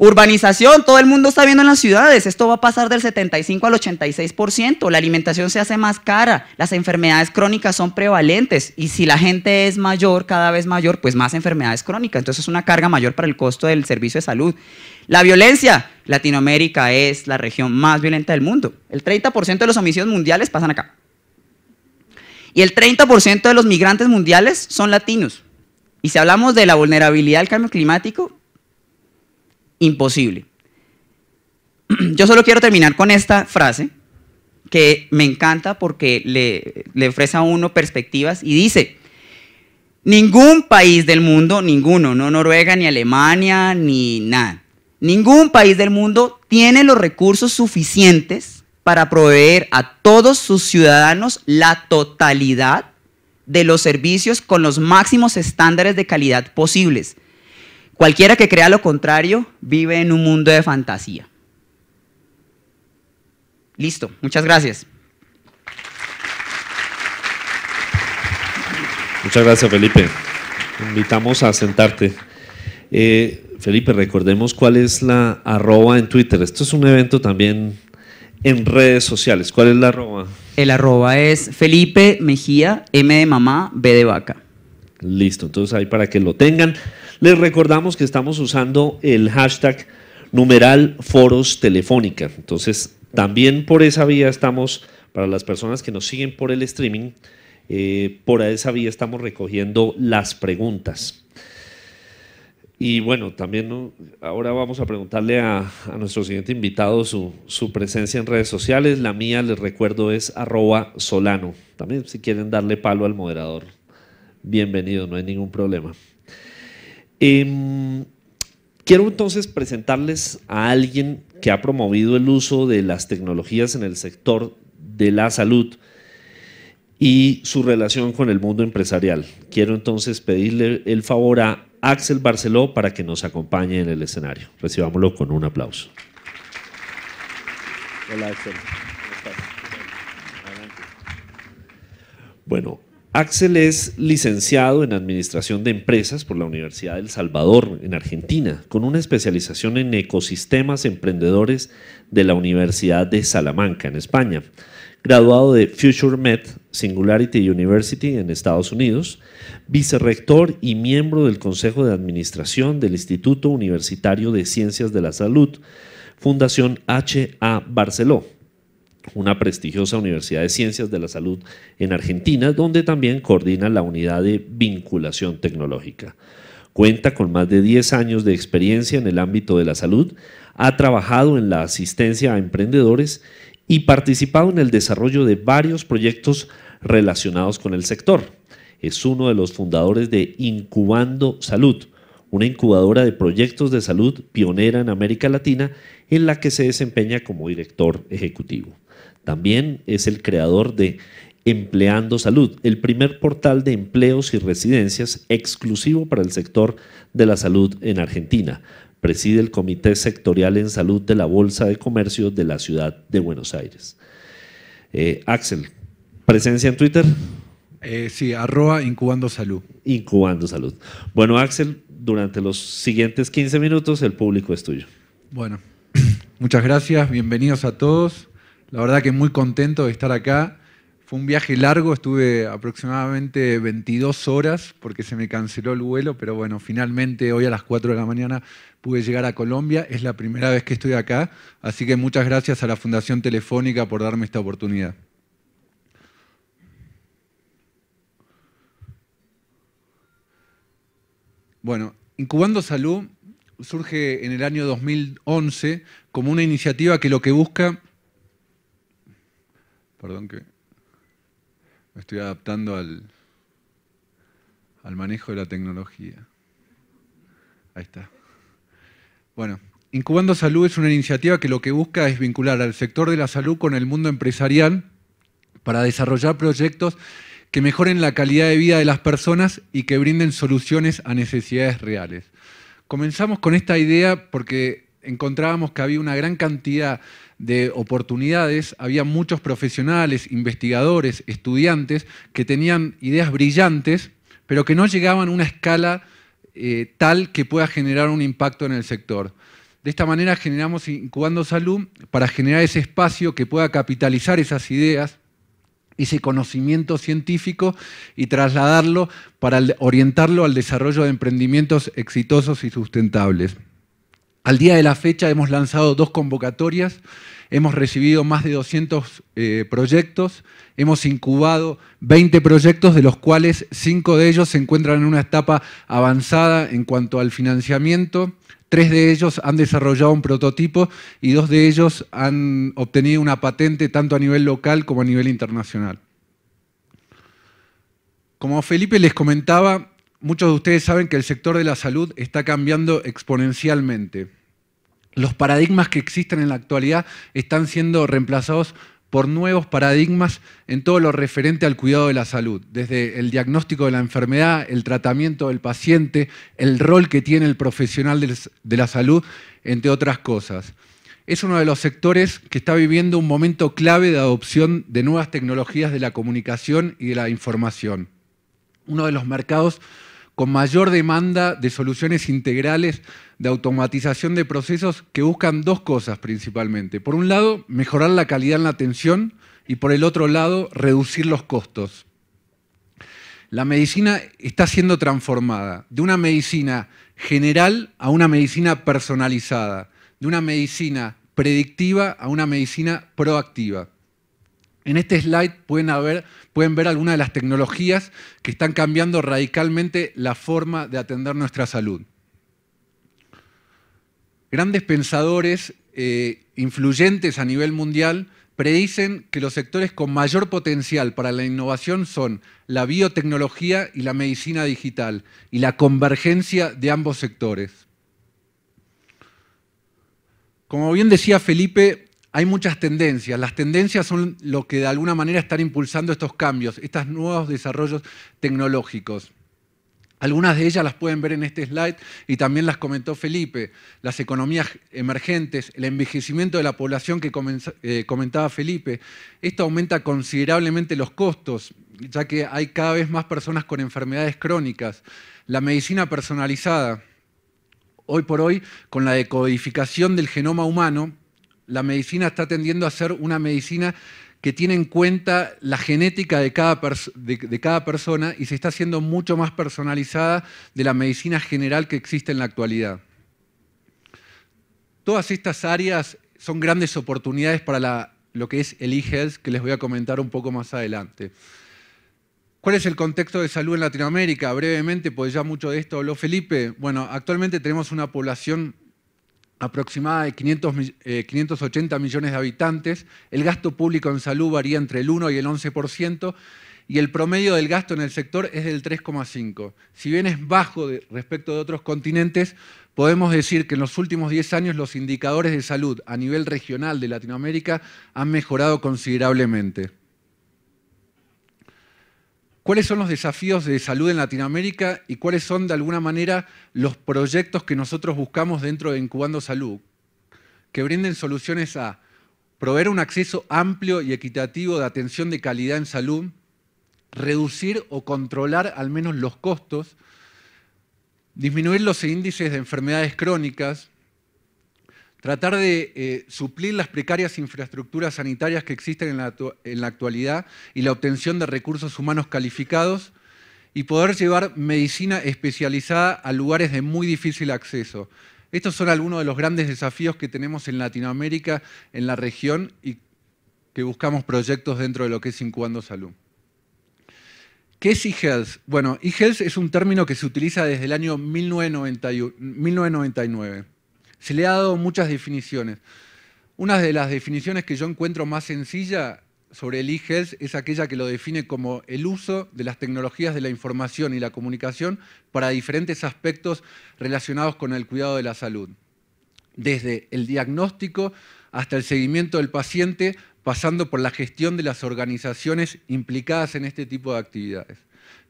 Urbanización, todo el mundo está viendo en las ciudades, esto va a pasar del 75 al 86%, la alimentación se hace más cara, las enfermedades crónicas son prevalentes y si la gente es mayor, cada vez mayor, pues más enfermedades crónicas, entonces es una carga mayor para el costo del servicio de salud. La violencia, Latinoamérica es la región más violenta del mundo, el 30% de los homicidios mundiales pasan acá y el 30% de los migrantes mundiales son latinos. Y si hablamos de la vulnerabilidad al cambio climático, imposible. Yo solo quiero terminar con esta frase que me encanta porque le, ofrece a uno perspectivas y dice, ningún país del mundo, ninguno, no Noruega, ni Alemania, ni nada, ningún país del mundo tiene los recursos suficientes para proveer a todos sus ciudadanos la totalidad de los servicios con los máximos estándares de calidad posibles Cualquiera que crea lo contrario vive en un mundo de fantasía. Listo, muchas gracias. Muchas gracias, Felipe. Invitamos a sentarte. Eh, Felipe, recordemos cuál es la arroba en Twitter. Esto es un evento también en redes sociales. ¿Cuál es la arroba? El arroba es Felipe Mejía, M de mamá, B de vaca. Listo, entonces ahí para que lo tengan. Les recordamos que estamos usando el hashtag numeral foros telefónica. Entonces, también por esa vía estamos, para las personas que nos siguen por el streaming, eh, por esa vía estamos recogiendo las preguntas. Y bueno, también ahora vamos a preguntarle a, nuestro siguiente invitado su, su, presencia en redes sociales. La mía, les recuerdo, es arroba solano. También si quieren darle palo al moderador, bienvenido, no hay ningún problema. Em, quiero entonces presentarles a alguien que ha promovido el uso de las tecnologías en el sector de la salud y su relación con el mundo empresarial. Quiero entonces pedirle el favor a Axel Barceló para que nos acompañe en el escenario. Recibámoslo con un aplauso. Hola Axel. ¿Cómo estás? Bueno, Axel es licenciado en Administración de Empresas por la Universidad del Salvador, en Argentina, con una especialización en ecosistemas emprendedores de la Universidad de Salamanca, en España. Graduado de FutureMed Singularity University en Estados Unidos, vicerrector y miembro del Consejo de Administración del Instituto Universitario de Ciencias de la Salud, Fundación HA Barceló una prestigiosa Universidad de Ciencias de la Salud en Argentina, donde también coordina la unidad de vinculación tecnológica. Cuenta con más de 10 años de experiencia en el ámbito de la salud, ha trabajado en la asistencia a emprendedores y participado en el desarrollo de varios proyectos relacionados con el sector. Es uno de los fundadores de Incubando Salud, una incubadora de proyectos de salud pionera en América Latina en la que se desempeña como director ejecutivo. También es el creador de Empleando Salud, el primer portal de empleos y residencias exclusivo para el sector de la salud en Argentina. Preside el Comité Sectorial en Salud de la Bolsa de Comercio de la Ciudad de Buenos Aires. Eh, Axel, ¿presencia en Twitter? Eh, sí, arroba incubando salud. Incubando salud. Bueno, Axel, durante los siguientes 15 minutos el público es tuyo. Bueno, muchas gracias, bienvenidos a todos. La verdad que muy contento de estar acá. Fue un viaje largo, estuve aproximadamente 22 horas porque se me canceló el vuelo, pero bueno, finalmente hoy a las 4 de la mañana pude llegar a Colombia. Es la primera vez que estoy acá, así que muchas gracias a la Fundación Telefónica por darme esta oportunidad. Bueno, Incubando Salud surge en el año 2011 como una iniciativa que lo que busca Perdón que me estoy adaptando al, al manejo de la tecnología. Ahí está. Bueno, Incubando Salud es una iniciativa que lo que busca es vincular al sector de la salud con el mundo empresarial para desarrollar proyectos que mejoren la calidad de vida de las personas y que brinden soluciones a necesidades reales. Comenzamos con esta idea porque encontrábamos que había una gran cantidad de oportunidades, había muchos profesionales, investigadores, estudiantes que tenían ideas brillantes, pero que no llegaban a una escala eh, tal que pueda generar un impacto en el sector. De esta manera generamos Incubando Salud para generar ese espacio que pueda capitalizar esas ideas, ese conocimiento científico y trasladarlo para orientarlo al desarrollo de emprendimientos exitosos y sustentables. Al día de la fecha hemos lanzado dos convocatorias, hemos recibido más de 200 eh, proyectos, hemos incubado 20 proyectos, de los cuales 5 de ellos se encuentran en una etapa avanzada en cuanto al financiamiento. Tres de ellos han desarrollado un prototipo y dos de ellos han obtenido una patente tanto a nivel local como a nivel internacional. Como Felipe les comentaba, muchos de ustedes saben que el sector de la salud está cambiando exponencialmente. Los paradigmas que existen en la actualidad están siendo reemplazados por nuevos paradigmas en todo lo referente al cuidado de la salud, desde el diagnóstico de la enfermedad, el tratamiento del paciente, el rol que tiene el profesional de la salud, entre otras cosas. Es uno de los sectores que está viviendo un momento clave de adopción de nuevas tecnologías de la comunicación y de la información. Uno de los mercados con mayor demanda de soluciones integrales de automatización de procesos que buscan dos cosas principalmente. Por un lado, mejorar la calidad en la atención y por el otro lado, reducir los costos. La medicina está siendo transformada de una medicina general a una medicina personalizada, de una medicina predictiva a una medicina proactiva. En este slide pueden haber, pueden ver algunas de las tecnologías que están cambiando radicalmente la forma de atender nuestra salud. Grandes pensadores eh, influyentes a nivel mundial predicen que los sectores con mayor potencial para la innovación son la biotecnología y la medicina digital y la convergencia de ambos sectores. Como bien decía Felipe, hay muchas tendencias. Las tendencias son lo que de alguna manera están impulsando estos cambios, estos nuevos desarrollos tecnológicos. Algunas de ellas las pueden ver en este slide y también las comentó Felipe. Las economías emergentes, el envejecimiento de la población que eh, comentaba Felipe. Esto aumenta considerablemente los costos, ya que hay cada vez más personas con enfermedades crónicas. La medicina personalizada. Hoy por hoy, con la decodificación del genoma humano, la medicina está tendiendo a ser una medicina que tiene en cuenta la genética de cada, persona y se está haciendo mucho más personalizada de la medicina general que existe en la actualidad. Todas estas áreas son grandes oportunidades para lo que es el e que les voy a comentar un poco más adelante. ¿Cuál es el contexto de salud en Latinoamérica? Brevemente, pues ya mucho de esto habló Felipe. Bueno, actualmente tenemos una población aproximada de 580 eh, millones de habitantes, el gasto público en salud varía entre el 1 y el 11% y el promedio del gasto en el sector es del 3,5. Si bien es bajo respecto de otros continentes, podemos decir que en los últimos 10 años los indicadores de salud a nivel regional de Latinoamérica han mejorado considerablemente cuáles son los desafíos de salud en Latinoamérica y cuáles son, de alguna manera, los proyectos que nosotros buscamos dentro de Incubando Salud, que brinden soluciones a proveer un acceso amplio y equitativo de atención de calidad en salud, reducir o controlar al menos los costos, disminuir los índices de enfermedades crónicas, tratar de eh, suplir las precarias infraestructuras sanitarias que existen en la, actualidad y la obtención de recursos humanos calificados y poder llevar medicina especializada a lugares de muy difícil acceso. Estos son algunos de los grandes desafíos que tenemos en Latinoamérica, en la región y que buscamos proyectos dentro de lo que es Incuando Salud. ¿Qué es eHealth? Bueno, eHealth es un término que se utiliza desde el año 1999. Se le ha dado muchas definiciones. Una de las definiciones que yo encuentro más sencilla sobre el e-health es aquella que lo define como el uso de las tecnologías de la información y la comunicación para diferentes aspectos relacionados con el cuidado de la salud, desde el diagnóstico hasta el seguimiento del paciente, pasando por la gestión de las organizaciones implicadas en este tipo de actividades.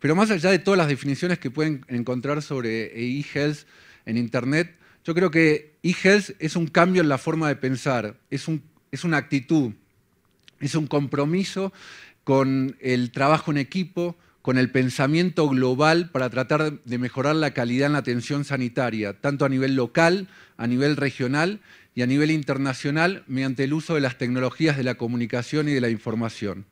Pero más allá de todas las definiciones que pueden encontrar sobre e-health en Internet, yo creo que eHealth es un cambio en la forma de pensar, es, una actitud, es un compromiso con el trabajo en equipo, con el pensamiento global para tratar de mejorar la calidad en la atención sanitaria, tanto a nivel local, a nivel regional y a nivel internacional, mediante el uso de las tecnologías de la comunicación y de la información.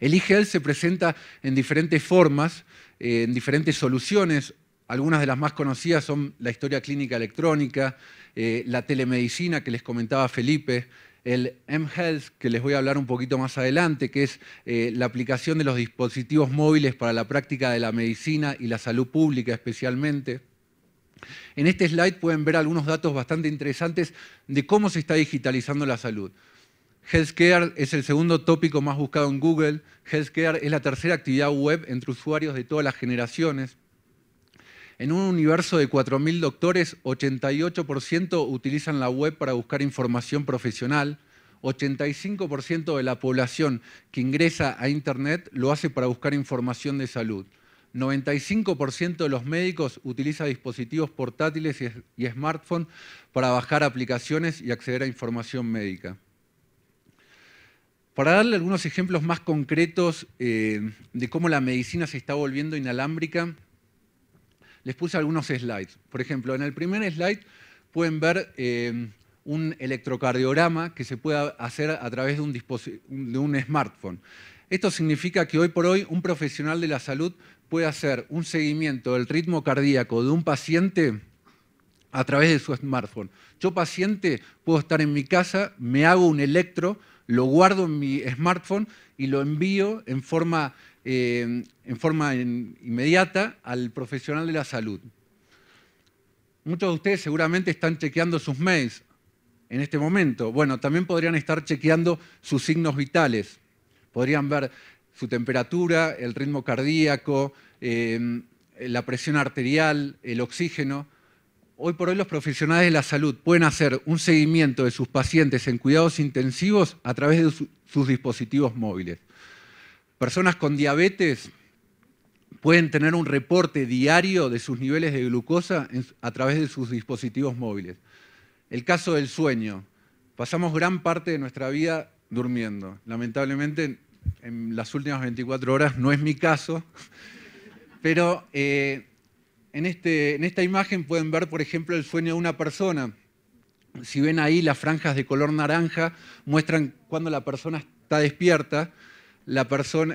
El eHealth se presenta en diferentes formas, eh, en diferentes soluciones algunas de las más conocidas son la historia clínica electrónica, eh, la telemedicina que les comentaba Felipe, el mHealth, que les voy a hablar un poquito más adelante, que es eh, la aplicación de los dispositivos móviles para la práctica de la medicina y la salud pública especialmente. En este slide pueden ver algunos datos bastante interesantes de cómo se está digitalizando la salud. Healthcare es el segundo tópico más buscado en Google. Healthcare es la tercera actividad web entre usuarios de todas las generaciones. En un universo de 4.000 doctores, 88% utilizan la web para buscar información profesional, 85% de la población que ingresa a Internet lo hace para buscar información de salud. 95% de los médicos utiliza dispositivos portátiles y smartphones para bajar aplicaciones y acceder a información médica. Para darle algunos ejemplos más concretos eh, de cómo la medicina se está volviendo inalámbrica, les puse algunos slides. Por ejemplo, en el primer slide pueden ver eh, un electrocardiograma que se puede hacer a través de un smartphone. Esto significa que hoy por hoy un profesional de la salud puede hacer un seguimiento del ritmo cardíaco de un paciente a través de su smartphone. Yo paciente puedo estar en mi casa, me hago un electro, lo guardo en mi smartphone y lo envío en forma Em, en forma inmediata al profesional de la salud. Muchos de ustedes seguramente están chequeando sus mails en este momento. Bueno, también podrían estar chequeando sus signos vitales. Podrían ver su temperatura, el ritmo cardíaco, em, la presión arterial, el oxígeno. Hoy por hoy los profesionales de la salud pueden hacer un seguimiento de sus pacientes en cuidados intensivos a través de sus dispositivos móviles. Personas con diabetes pueden tener un reporte diario de sus niveles de glucosa a través de sus dispositivos móviles. El caso del sueño. Pasamos gran parte de nuestra vida durmiendo. Lamentablemente, en las últimas 24 horas no es mi caso, pero eh, este, en esta imagen pueden ver, por ejemplo, el sueño de una persona. Si ven ahí las franjas de color naranja, muestran cuando la persona está despierta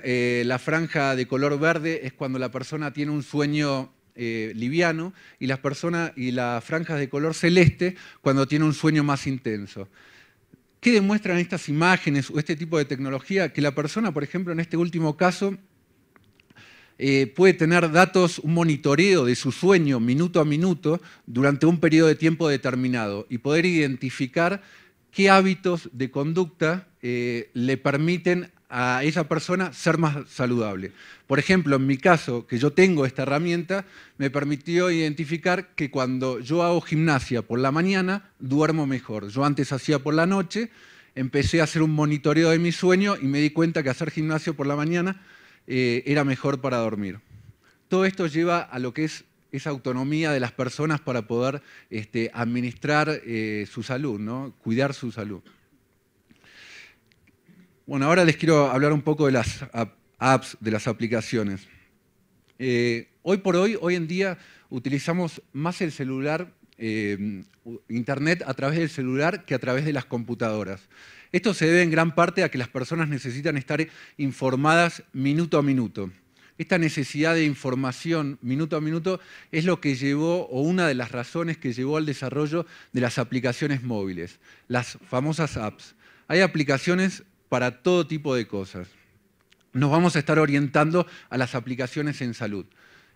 eh, la, franja de color verde es cuando la persona tiene un sueño eh, liviano y las, personas, y franjas de color celeste cuando tiene un sueño más intenso. ¿Qué demuestran estas imágenes o este tipo de tecnología? Que la persona, por ejemplo, en este último caso, eh, puede tener datos, un monitoreo de su sueño minuto a minuto durante un periodo de tiempo determinado y poder identificar qué hábitos de conducta le permiten a esa persona ser más saludable. Por ejemplo, en mi caso, que yo tengo esta herramienta, me permitió identificar que cuando yo hago gimnasia por la mañana, duermo mejor. Yo antes hacía por la noche, empecé a hacer un monitoreo de mi sueño y me di cuenta que hacer gimnasio por la mañana eh, era mejor para dormir. Todo esto lleva a lo que es esa autonomía de las personas para poder este, administrar eh, su salud, ¿no? cuidar su salud. Bueno, ahora les quiero hablar un poco de las apps, de las aplicaciones. Eh, hoy por hoy, hoy en día, utilizamos más el celular, eh, Internet a través del celular que a través de las computadoras. Esto se debe en gran parte a que las personas necesitan estar informadas minuto a minuto. Esta necesidad de información minuto a minuto es lo que llevó, o una de las razones que llevó al desarrollo de las aplicaciones móviles, las famosas apps. Hay aplicaciones para todo tipo de cosas. Nos vamos a estar orientando a las aplicaciones en salud.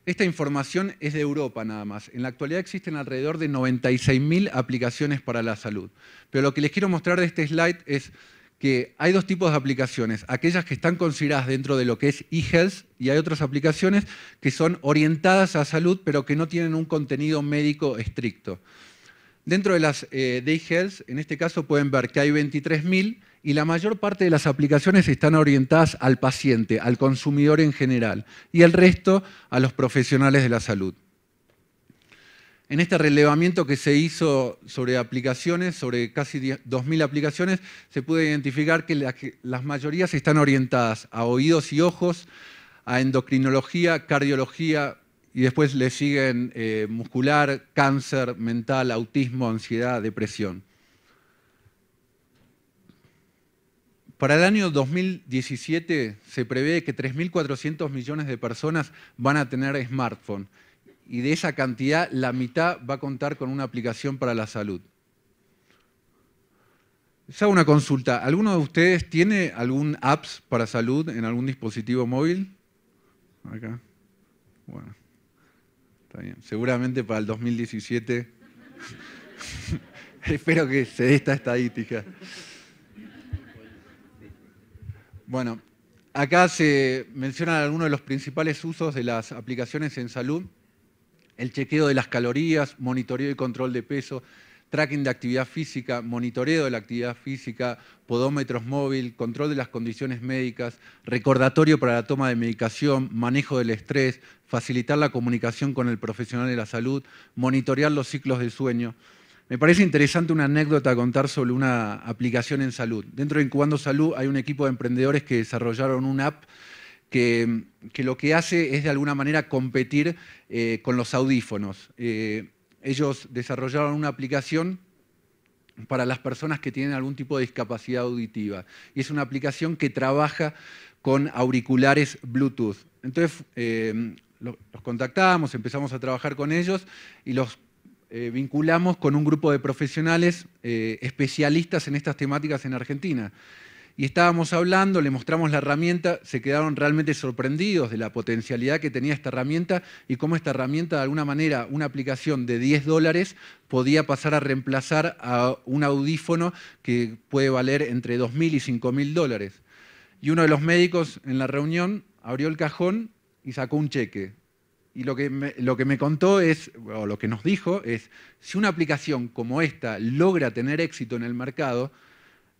Esta información es de Europa nada más. En la actualidad existen alrededor de 96.000 aplicaciones para la salud. Pero lo que les quiero mostrar de este slide es que hay dos tipos de aplicaciones. Aquellas que están consideradas dentro de lo que es eHealth y hay otras aplicaciones que son orientadas a salud pero que no tienen un contenido médico estricto. Dentro de las eh, en este caso pueden ver que hay 23.000 y la mayor parte de las aplicaciones están orientadas al paciente, al consumidor en general, y el resto a los profesionales de la salud. En este relevamiento que se hizo sobre aplicaciones, sobre casi 2.000 aplicaciones, se pudo identificar que, las mayorías están orientadas a oídos y ojos, a endocrinología, cardiología, y después le siguen eh, muscular, cáncer, mental, autismo, ansiedad, depresión. Para el año 2017 se prevé que 3.400 millones de personas van a tener smartphone y de esa cantidad la mitad va a contar con una aplicación para la salud. Les hago una consulta. ¿Alguno de ustedes tiene algún apps para salud en algún dispositivo móvil? Acá. Bueno, está bien. Seguramente para el 2017. Espero que se dé esta estadística. Bueno, acá se mencionan algunos de los principales usos de las aplicaciones en salud, el chequeo de las calorías, monitoreo y control de peso, tracking de actividad física, monitoreo de la actividad física, podómetros móvil, control de las condiciones médicas, recordatorio para la toma de medicación, manejo del estrés, facilitar la comunicación con el profesional de la salud, monitorear los ciclos de sueño. Me parece interesante una anécdota contar sobre una aplicación en salud. Dentro de Incubando Salud hay un equipo de emprendedores que desarrollaron una app que, lo que hace es de alguna manera competir eh, con los audífonos. Eh, ellos desarrollaron una aplicación para las personas que tienen algún tipo de discapacidad auditiva. Y es una aplicación que trabaja con auriculares Bluetooth. Entonces, eh, los contactamos, empezamos a trabajar con ellos y los eh, vinculamos con un grupo de profesionales eh, especialistas en estas temáticas en Argentina. Y estábamos hablando, le mostramos la herramienta, se quedaron realmente sorprendidos de la potencialidad que tenía esta herramienta y cómo esta herramienta, de alguna manera, una aplicación de 10 dólares podía pasar a reemplazar a un audífono que puede valer entre 2.000 y 5.000 dólares. Y uno de los médicos en la reunión abrió el cajón y sacó un cheque y lo que, me, lo que me contó es, o lo que nos dijo es, si una aplicación como esta logra tener éxito en el mercado,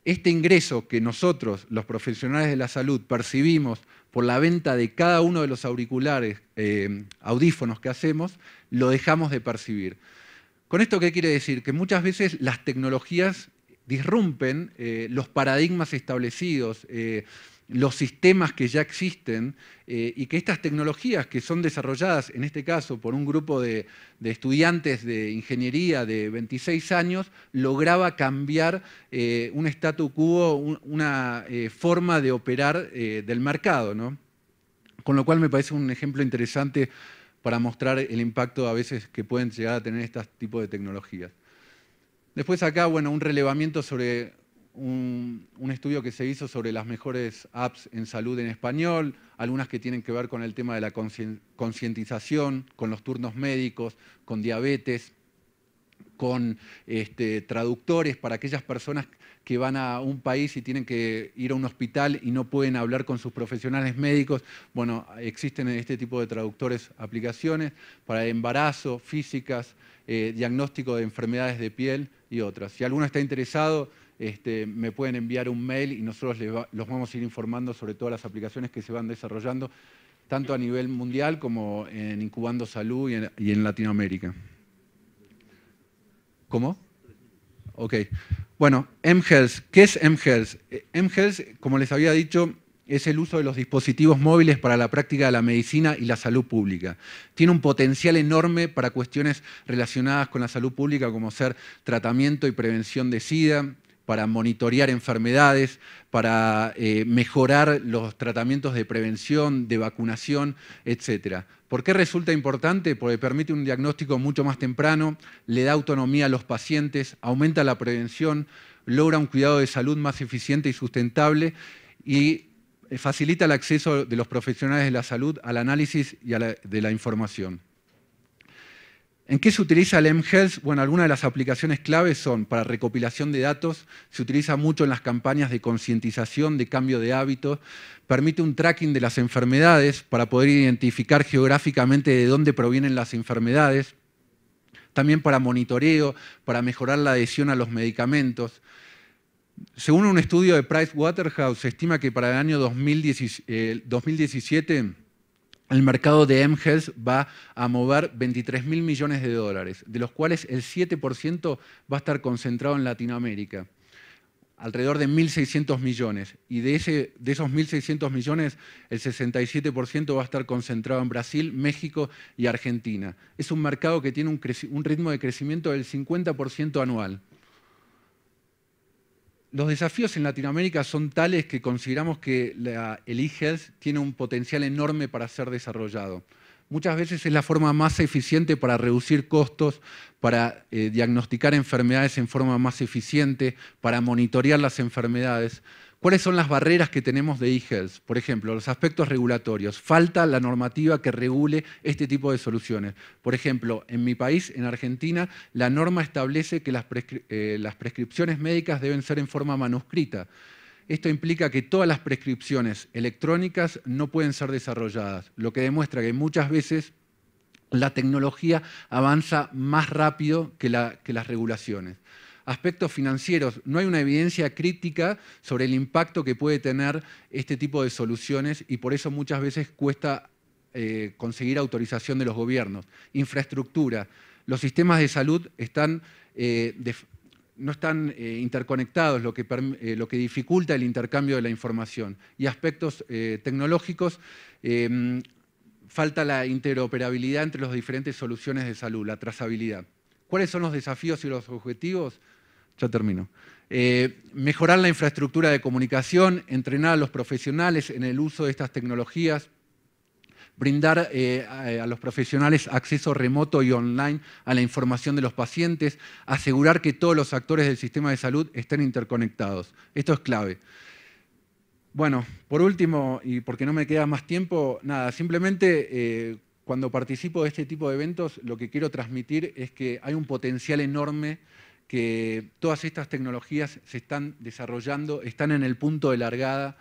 este ingreso que nosotros, los profesionales de la salud, percibimos por la venta de cada uno de los auriculares, eh, audífonos que hacemos, lo dejamos de percibir. ¿Con esto qué quiere decir? Que muchas veces las tecnologías disrumpen eh, los paradigmas establecidos. Eh, los sistemas que ya existen eh, y que estas tecnologías que son desarrolladas, en este caso, por un grupo de, estudiantes de ingeniería de 26 años, lograba cambiar eh, un statu quo, una eh, forma de operar del mercado. Con lo cual me parece un ejemplo interesante para mostrar el impacto a veces que pueden llegar a tener este tipo de tecnologías. Después acá, bueno, un relevamiento sobre un, estudio que se hizo sobre las mejores apps en salud en español, algunas que tienen que ver con el tema de la concientización, con los turnos médicos, con diabetes, con este, traductores para aquellas personas que van a un país y tienen que ir a un hospital y no pueden hablar con sus profesionales médicos. Bueno, existen en este tipo de traductores aplicaciones para embarazo, físicas, eh, diagnóstico de enfermedades de piel y otras. Si alguno está interesado, este, me pueden enviar un mail y nosotros los vamos a ir informando sobre todas las aplicaciones que se van desarrollando, tanto a nivel mundial como en Incubando Salud y en, Latinoamérica. ¿Cómo? Ok. Bueno, mHealth. ¿Qué es mHealth? Eh, mHealth, como les había dicho, es el uso de los dispositivos móviles para la práctica de la medicina y la salud pública. Tiene un potencial enorme para cuestiones relacionadas con la salud pública, como ser tratamiento y prevención de SIDA, para monitorear enfermedades, para eh, mejorar los tratamientos de prevención, de vacunación, etc. ¿Por qué resulta importante? Porque permite un diagnóstico mucho más temprano, le da autonomía a los pacientes, aumenta la prevención, logra un cuidado de salud más eficiente y sustentable y eh, facilita el acceso de los profesionales de la salud al análisis y a de la información. ¿En qué se utiliza el mHealth? Bueno, algunas de las aplicaciones claves son para recopilación de datos, se utiliza mucho en las campañas de concientización, de cambio de hábitos, permite un tracking de las enfermedades para poder identificar geográficamente de dónde provienen las enfermedades, también para monitoreo, para mejorar la adhesión a los medicamentos. Según un estudio de Pricewaterhouse, se estima que para el año 2017 el mercado de M-Health va a mover 23 mil millones de dólares, de los cuales el 7% va a estar concentrado en Latinoamérica, alrededor de 1.600 millones. Y de, ese, de esos 1.600 millones, el 67% va a estar concentrado en Brasil, México y Argentina. Es un mercado que tiene un, un ritmo de crecimiento del 50% anual los desafíos en Latinoamérica son tales que consideramos que la, el e tiene un potencial enorme para ser desarrollado. Muchas veces es la forma más eficiente para reducir costos, para eh, diagnosticar enfermedades en forma más eficiente, para monitorear las enfermedades. ¿Cuáles son las barreras que tenemos de eHealth? Por ejemplo, los aspectos regulatorios. Falta la normativa que regule este tipo de soluciones. Por ejemplo, en mi país, en Argentina, la norma establece que las, eh, prescripciones médicas deben ser en forma manuscrita. Esto implica que todas las prescripciones electrónicas no pueden ser desarrolladas, lo que demuestra que muchas veces la tecnología avanza más rápido que las regulaciones aspectos financieros. No hay una evidencia crítica sobre el impacto que puede tener este tipo de soluciones y por eso muchas veces cuesta eh, conseguir autorización de los gobiernos. Infraestructura. Los sistemas de salud eh, no están eh, interconectados, lo que, dificulta el intercambio de la información. Y aspectos tecnológicos, em, falta la interoperabilidad entre las diferentes soluciones de salud, la trazabilidad. ¿Cuáles son los desafíos y los objetivos? ya termino. Eh, mejorar la infraestructura de comunicación, entrenar a los profesionales en el uso de estas tecnologías, brindar eh, a los profesionales acceso remoto y online a la información de los pacientes, asegurar que todos los actores del sistema de salud estén interconectados. Esto es clave. Bueno, por último, y porque no me queda más tiempo, nada, simplemente eh, cuando participo de este tipo de eventos, lo que quiero transmitir es que hay un potencial enorme que todas estas tecnologías se están desarrollando, están en el punto de largada,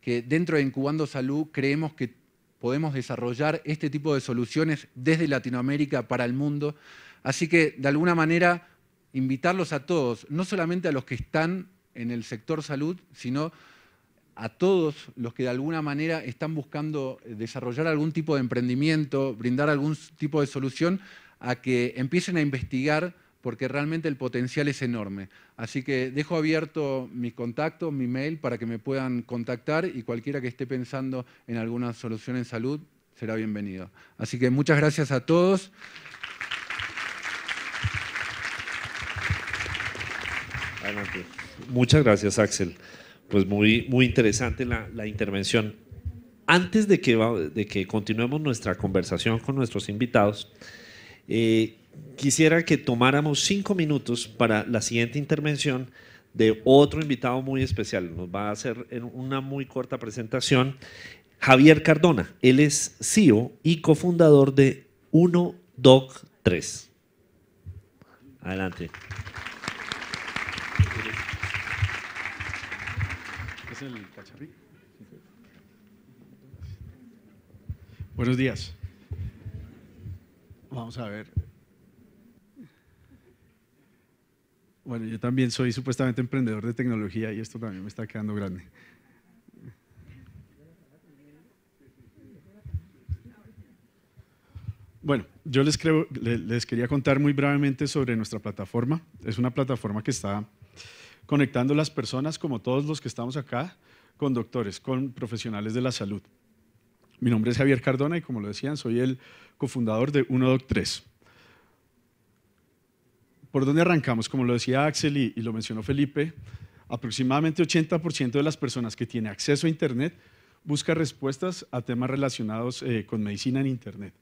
que dentro de Incubando Salud creemos que podemos desarrollar este tipo de soluciones desde Latinoamérica para el mundo. Así que, de alguna manera, invitarlos a todos, no solamente a los que están en el sector salud, sino a todos los que de alguna manera están buscando desarrollar algún tipo de emprendimiento, brindar algún tipo de solución, a que empiecen a investigar porque realmente el potencial es enorme. Así que dejo abierto mi contacto, mi mail, para que me puedan contactar y cualquiera que esté pensando en alguna solución en salud será bienvenido. Así que muchas gracias a todos. Pues, muchas gracias, Axel. Pues muy, muy interesante la, intervención. Antes de que, de que continuemos nuestra conversación con nuestros invitados, eh, quisiera que tomáramos cinco minutos para la siguiente intervención de otro invitado muy especial. Nos va a hacer una muy corta presentación. Javier Cardona, él es CEO y cofundador de 1DOC3. Adelante. Buenos días. Vamos a ver. Bueno, yo también soy supuestamente emprendedor de tecnología y esto también me está quedando grande. Bueno, yo les, quería contar muy brevemente sobre nuestra plataforma. Es una plataforma que está conectando las personas, como todos los que estamos acá, con doctores, con profesionales de la salud. Mi nombre es Javier Cardona y como lo decían, soy el cofundador de unodoc ¿Por dónde arrancamos? Como lo decía Axel y, lo mencionó Felipe, aproximadamente 80% de las personas que tienen acceso a Internet busca respuestas a temas relacionados eh, con medicina en Internet.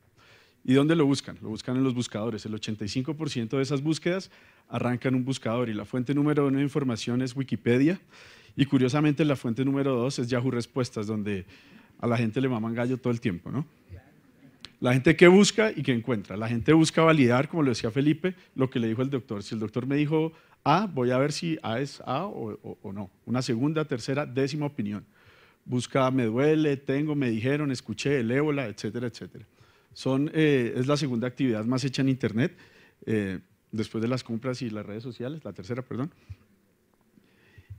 ¿Y dónde lo buscan? Lo buscan en los buscadores. El 85% de esas búsquedas arrancan un buscador y la fuente número uno de información es Wikipedia y curiosamente la fuente número dos es Yahoo Respuestas, donde a la gente le maman gallo todo el tiempo, ¿no? La gente que busca y que encuentra. La gente busca validar, como lo decía Felipe, lo que le dijo el doctor. Si el doctor me dijo A, voy a ver si A es A o, no. Una segunda, tercera, décima opinión. Busca, me duele, tengo, me dijeron, escuché, el ébola, etcétera, etcétera. Son, eh, es la segunda actividad más hecha en Internet, eh, después de las compras y las redes sociales, la tercera, perdón.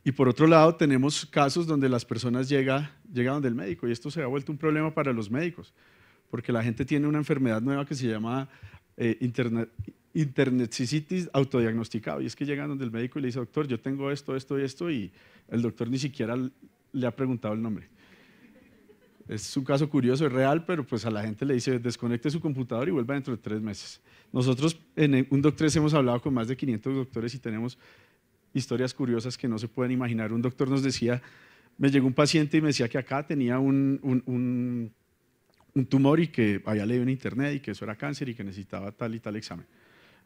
Y por otro lado, tenemos casos donde las personas llega, llegan del médico, y esto se ha vuelto un problema para los médicos porque la gente tiene una enfermedad nueva que se llama eh, internet interneticitis autodiagnosticado. Y es que llegan donde el médico y le dice, doctor, yo tengo esto, esto y esto, y el doctor ni siquiera le ha preguntado el nombre. Es un caso curioso, es real, pero pues a la gente le dice, desconecte su computador y vuelva dentro de tres meses. Nosotros en un doctor hemos hablado con más de 500 doctores y tenemos historias curiosas que no se pueden imaginar. Un doctor nos decía, me llegó un paciente y me decía que acá tenía un un tumor y que había leído en internet y que eso era cáncer y que necesitaba tal y tal examen.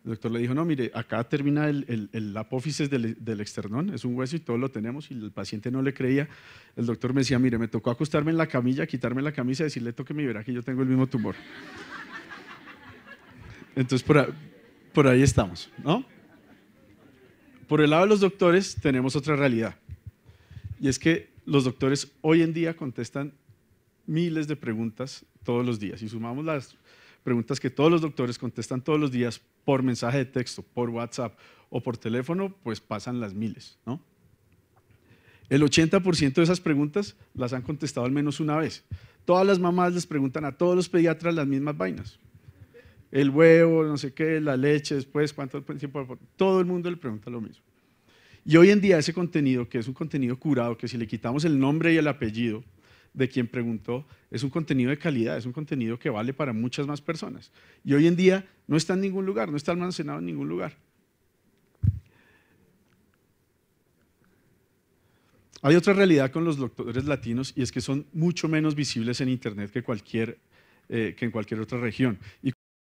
El doctor le dijo, no, mire, acá termina el, apófisis del, externón, es un hueso y todo lo tenemos y el paciente no le creía. El doctor me decía, mire, me tocó acostarme en la camilla, quitarme la camisa y decirle, toque y verá que yo tengo el mismo tumor. Entonces, por, por ahí estamos, ¿no? Por el lado de los doctores tenemos otra realidad. Y es que los doctores hoy en día contestan miles de preguntas todos los días y sumamos las preguntas que todos los doctores contestan todos los días por mensaje de texto, por WhatsApp o por teléfono, pues pasan las miles, ¿no? El 80% de esas preguntas las han contestado al menos una vez. Todas las mamás les preguntan a todos los pediatras las mismas vainas. El huevo, no sé qué, la leche, después, cuánto tiempo. Todo el mundo le pregunta lo mismo. Y hoy en día ese contenido, que es un contenido curado, que si le quitamos el nombre y el apellido, de quien preguntó, es un contenido de calidad, es un contenido que vale para muchas más personas. Y hoy en día no está en ningún lugar, no está almacenado en ningún lugar. Hay otra realidad con los doctores latinos y es que son mucho menos visibles en Internet que, cualquier, eh, que en cualquier otra región.